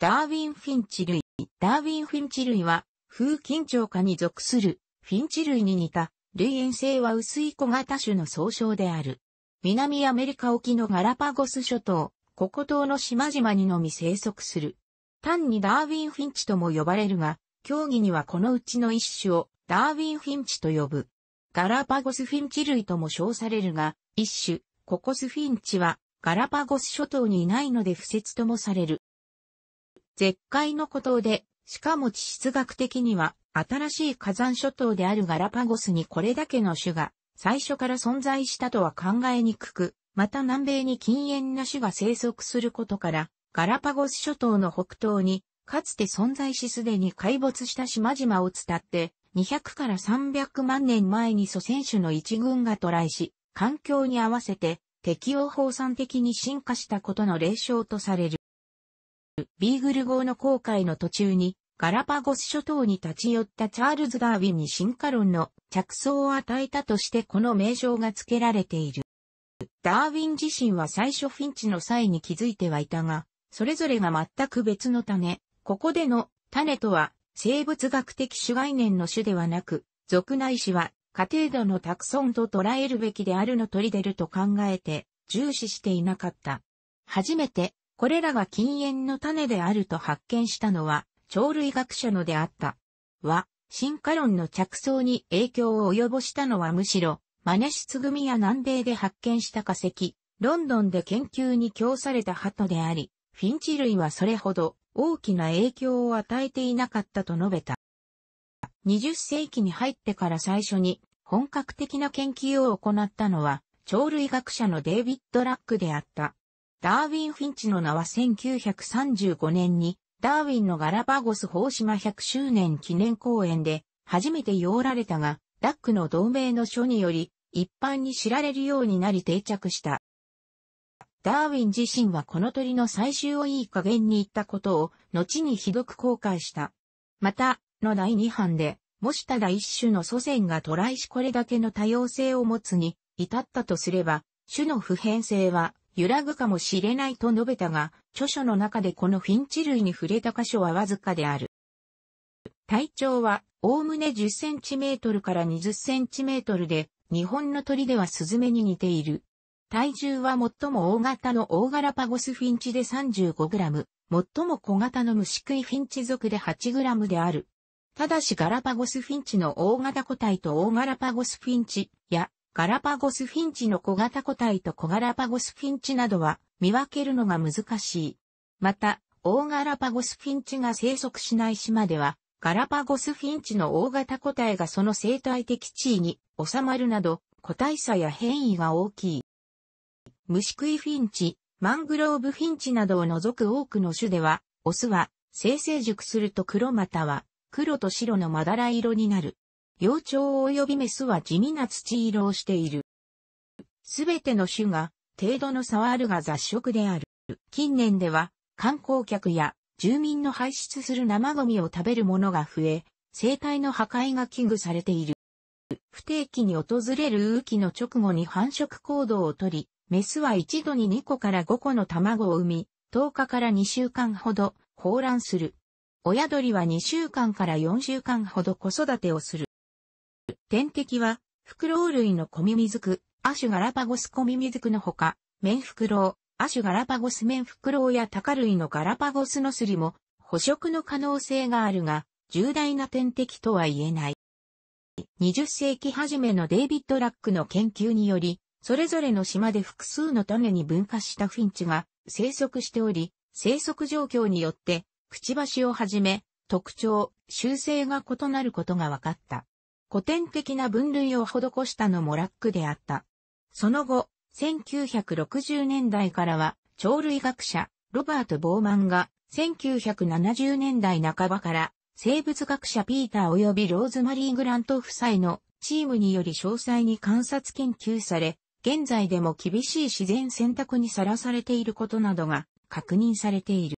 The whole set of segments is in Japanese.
ダーウィン・フィンチ類。ダーウィン・フィンチ類は、風緊張下に属する、フィンチ類に似た、類縁性は薄い小型種の総称である。南アメリカ沖のガラパゴス諸島、ココ島の島々にのみ生息する。単にダーウィン・フィンチとも呼ばれるが、競技にはこのうちの一種を、ダーウィン・フィンチと呼ぶ。ガラパゴスフィンチ類とも称されるが、一種、ココスフィンチは、ガラパゴス諸島にいないので不説ともされる。絶海の孤島で、しかも地質学的には、新しい火山諸島であるガラパゴスにこれだけの種が、最初から存在したとは考えにくく、また南米に禁煙な種が生息することから、ガラパゴス諸島の北東に、かつて存在しすでに海没した島々を伝って、200から300万年前に祖先種の一群が渡来し、環境に合わせて適応放散的に進化したことの霊障とされる。ビーグル号の航海の途中に、ガラパゴス諸島に立ち寄ったチャールズ・ダーウィンに進化論の着想を与えたとしてこの名称が付けられている。ダーウィン自身は最初フィンチの際に気づいてはいたが、それぞれが全く別の種、ここでの種とは生物学的主概念の種ではなく、俗内いは過程度のタクソンと捉えるべきであるの取り出ると考えて重視していなかった。初めてこれらが禁煙の種であると発見したのは、鳥類学者のであった。は、進化論の着想に影響を及ぼしたのはむしろ、マネシツ組や南米で発見した化石、ロンドンで研究に供された鳩であり、フィンチ類はそれほど大きな影響を与えていなかったと述べた。20世紀に入ってから最初に本格的な研究を行ったのは、鳥類学者のデイビッド・ラックであった。ダーウィン・フィンチの名は1935年に、ダーウィンのガラパゴス法島100周年記念公演で、初めて用られたが、ダックの同盟の書により、一般に知られるようになり定着した。ダーウィン自身はこの鳥の最終をいい加減に言ったことを、後にひどく後悔した。また、の第二版で、もしただ一種の祖先がトライしこれだけの多様性を持つに、至ったとすれば、種の普遍性は、揺らぐかもしれないと述べたが、著書の中でこのフィンチ類に触れた箇所はわずかである。体長は、おおむね10センチメートルから20センチメートルで、日本の鳥ではスズメに似ている。体重は最も大型の大ガパゴスフィンチで 35g、最も小型の虫食いフィンチ族で 8g である。ただしガラパゴスフィンチの大型個体と大ガパゴスフィンチ、ガラパゴスフィンチの小型個体と小ガラパゴスフィンチなどは見分けるのが難しい。また、大ガラパゴスフィンチが生息しない島では、ガラパゴスフィンチの大型個体がその生態的地位に収まるなど、個体差や変異が大きい。虫食いフィンチ、マングローブフィンチなどを除く多くの種では、オスは、生成熟すると黒または、黒と白のまだら色になる。幼鳥及びメスは地味な土色をしている。すべての種が程度の差はあるが雑食である。近年では観光客や住民の排出する生ゴミを食べるものが増え、生態の破壊が危惧されている。不定期に訪れる雨季の直後に繁殖行動をとり、メスは一度に2個から5個の卵を産み、10日から2週間ほど放卵する。親鳥は2週間から4週間ほど子育てをする。天敵は、フクロウ類のコミミズク、アシュガラパゴスコミミズクのほか、メンフクロウ、アシュガラパゴスメンフクロウやタカ類のガラパゴスノスリも、捕食の可能性があるが、重大な天敵とは言えない。20世紀初めのデイビッド・ラックの研究により、それぞれの島で複数の種に分化したフィンチが生息しており、生息状況によって、くちばしをはじめ、特徴、習性が異なることが分かった。古典的な分類を施したのもラックであった。その後、1960年代からは、鳥類学者、ロバート・ボーマンが、1970年代半ばから、生物学者ピーター及びローズマリー・グラント夫妻のチームにより詳細に観察研究され、現在でも厳しい自然選択にさらされていることなどが確認されている。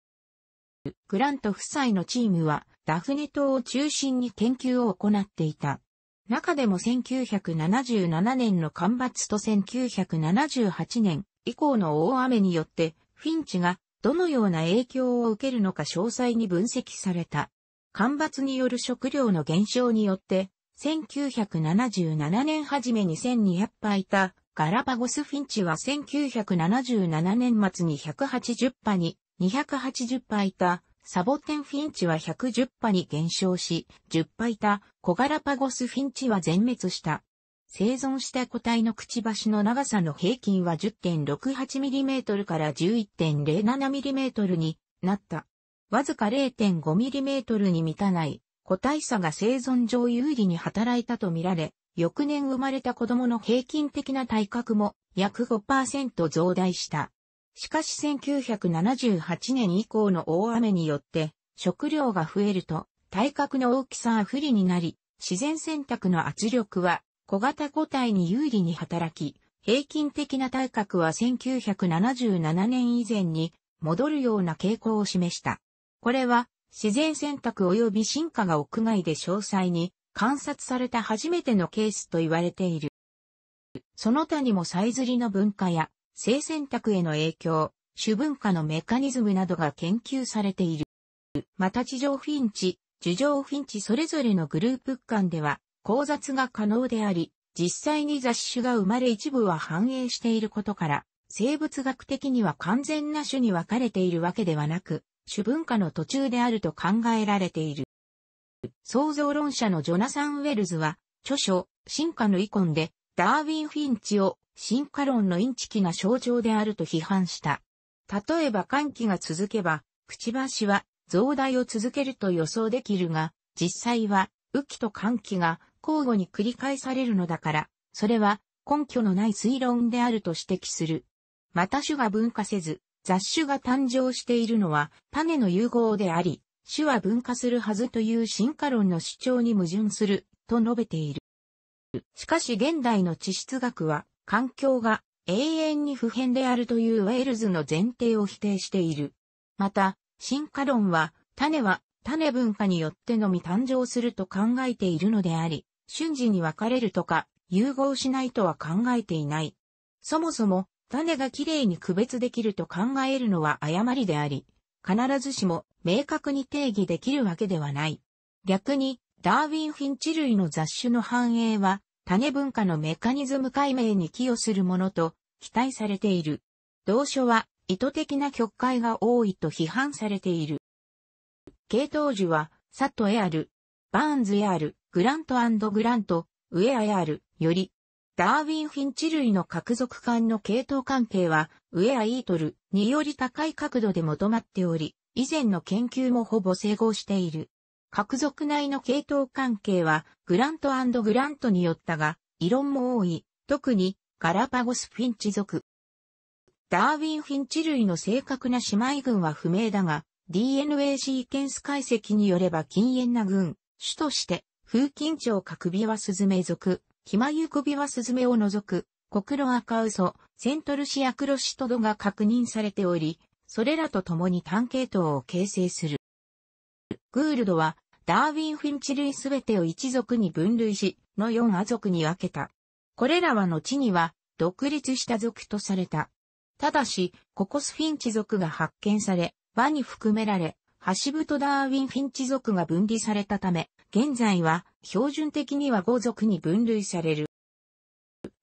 グラント夫妻のチームはダフネ島を中心に研究を行っていた。中でも1977年の干ばつと1978年以降の大雨によって、フィンチがどのような影響を受けるのか詳細に分析された。干ばつによる食料の減少によって、1977年初めに1200羽いたガラパゴスフィンチは1977年末に180羽に280羽いたサボテンフィンチは110羽に減少し、10羽いた小ガラパゴスフィンチは全滅した。生存した個体のくちばしの長さの平均は 10.68mm から 11.07mm になった。わずか 0.5mm に満たない個体差が生存上有利に働いたとみられ、翌年生まれた子供の平均的な体格も約5%増大した。しかし1978年以降の大雨によって、食料が増えると、体格の大きさは不利になり、自然選択の圧力は小型個体に有利に働き、平均的な体格は1977年以前に戻るような傾向を示した。これは自然選択及び進化が屋外で詳細に観察された初めてのケースと言われている。その他にもさえずりの文化や性選択への影響、主文化のメカニズムなどが研究されている。また地上フィンチ、樹上フィンチそれぞれのグループ間では、交雑が可能であり、実際に雑種が生まれ一部は反映していることから、生物学的には完全な種に分かれているわけではなく、主文化の途中であると考えられている。創造論者のジョナサン・ウェルズは、著書、進化の遺恨で、ダーウィン・フィンチを進化論のインチキな象徴であると批判した。例えば寒気が続けば、くちばしは増大を続けると予想できるが、実際は雨季と寒気が交互に繰り返されるのだから、それは根拠のない推論であると指摘する。また種が分化せず、雑種が誕生しているのは種の融合であり、種は分化するはずという進化論の主張に矛盾すると述べている。しかし現代の地質学は、環境が永遠に不変であるというウェールズの前提を否定している。また、進化論は、種は種文化によってのみ誕生すると考えているのであり、瞬時に分かれるとか、融合しないとは考えていない。そもそも、種がきれいに区別できると考えるのは誤りであり、必ずしも明確に定義できるわけではない。逆に、ダーウィン・フィンチ類の雑種の繁栄は、種文化のメカニズム解明に寄与するものと期待されている。同書は意図的な曲解が多いと批判されている。系統樹は、サトエアル、バーンズエアル、グラントグラント、ウェアエアル、より、ダーウィン・フィンチ類の各属間の系統関係は、ウェア・イートルにより高い角度で求まっており、以前の研究もほぼ整合している。各族内の系統関係は、グラントグラントによったが、異論も多い、特に、ガラパゴスフィンチ族。ダーウィンフィンチ類の正確な姉妹群は不明だが、DNA シーケンス解析によれば禁煙な群、種として、風琴蝶角首はスズメ族、ひまゆビはスズメを除く、コクロアカウソ、セントルシアクロシトドが確認されており、それらと共に単系統を形成する。グールドはダーウィン・フィンチ類すべてを一族に分類し、の四亜族に分けた。これらは後には、独立した族とされた。ただし、ココスフィンチ族が発見され、和に含められ、ハシブとダーウィン・フィンチ族が分離されたため、現在は標準的には五族に分類される。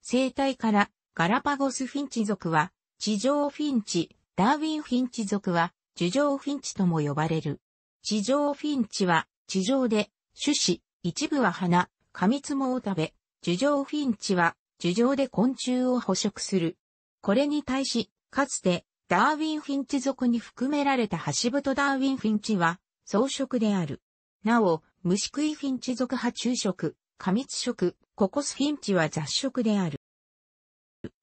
生態からガラパゴスフィンチ族は地上フィンチ、ダーウィン・フィンチ族は樹上フィンチとも呼ばれる。地上フィンチは地上で、種子、一部は花、過密モを食べ、樹上フィンチは、樹上で昆虫を捕食する。これに対し、かつて、ダーウィン・フィンチ族に含められたハシブト・ダーウィン・フィンチは、草食である。なお、虫食いフィンチ属派昼食、過密食、ココスフィンチは雑食である。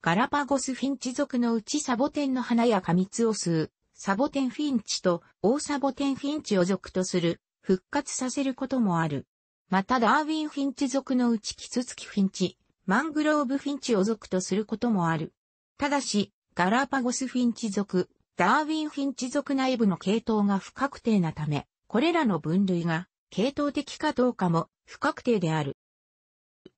ガラパゴスフィンチ属のうちサボテンの花や過密を吸う、サボテンフィンチと大サボテンフィンチを属とする復活させることもある。またダーウィンフィンチ属のうちキツツキフィンチ、マングローブフィンチを属とすることもある。ただし、ガラパゴスフィンチ属、ダーウィンフィンチ属内部の系統が不確定なため、これらの分類が系統的かどうかも不確定である。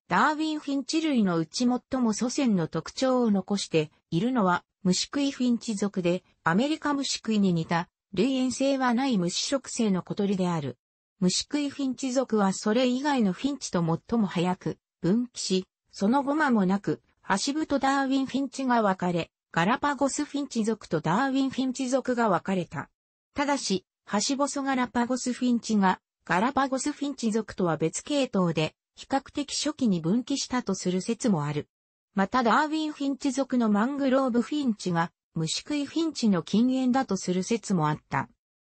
ダーウィンフィンチ類のうち最も祖先の特徴を残しているのは虫食いフィンチ属でアメリカ虫食いに似た類縁性はない虫食性の小鳥である。虫食いフィンチ属はそれ以外のフィンチと最も早く分岐し、その後間もなく、ハシブとダーウィンフィンチが分かれ、ガラパゴスフィンチ属とダーウィンフィンチ属が分かれた。ただし、ハシボソガラパゴスフィンチが、ガラパゴスフィンチ属とは別系統で、比較的初期に分岐したとする説もある。またダーウィンフィンチ属のマングローブフィンチが、虫食いフィンチの禁煙だとする説もあった。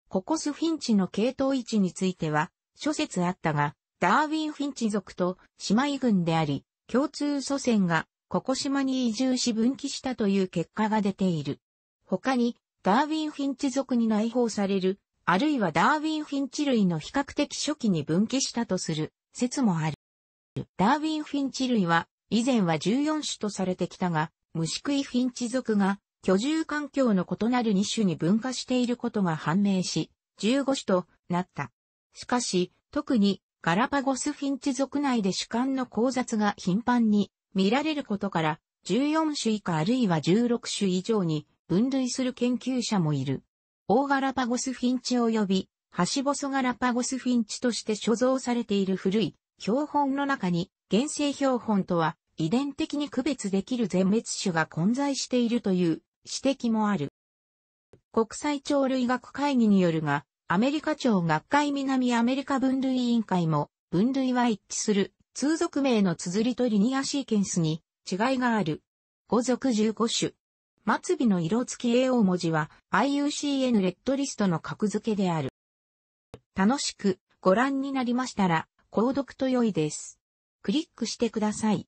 ココスフィンチの系統位置については、諸説あったが、ダーウィンフィンチ族と姉妹群であり、共通祖先がココ島に移住し分岐したという結果が出ている。他に、ダーウィンフィンチ族に内包される、あるいはダーウィンフィンチ類の比較的初期に分岐したとする説もある。ダーウィンフィンチ類は、以前は14種とされてきたが、虫食いフィンチ族が居住環境の異なる2種に分化していることが判明し、15種となった。しかし、特にガラパゴスフィンチ族内で主観の交雑が頻繁に見られることから、14種以下あるいは16種以上に分類する研究者もいる。大ガラパゴスフィンチ及び、ボ細ガラパゴスフィンチとして所蔵されている古い標本の中に、原生標本とは遺伝的に区別できる全滅種が混在しているという指摘もある。国際鳥類学会議によるが、アメリカ鳥学会南アメリカ分類委員会も、分類は一致する、通俗名の綴りとリニアシーケンスに違いがある。5属15種。末尾の色付き AO 文字は IUCN レッドリストの格付けである。楽しくご覧になりましたら、購読と良いです。クリックしてください。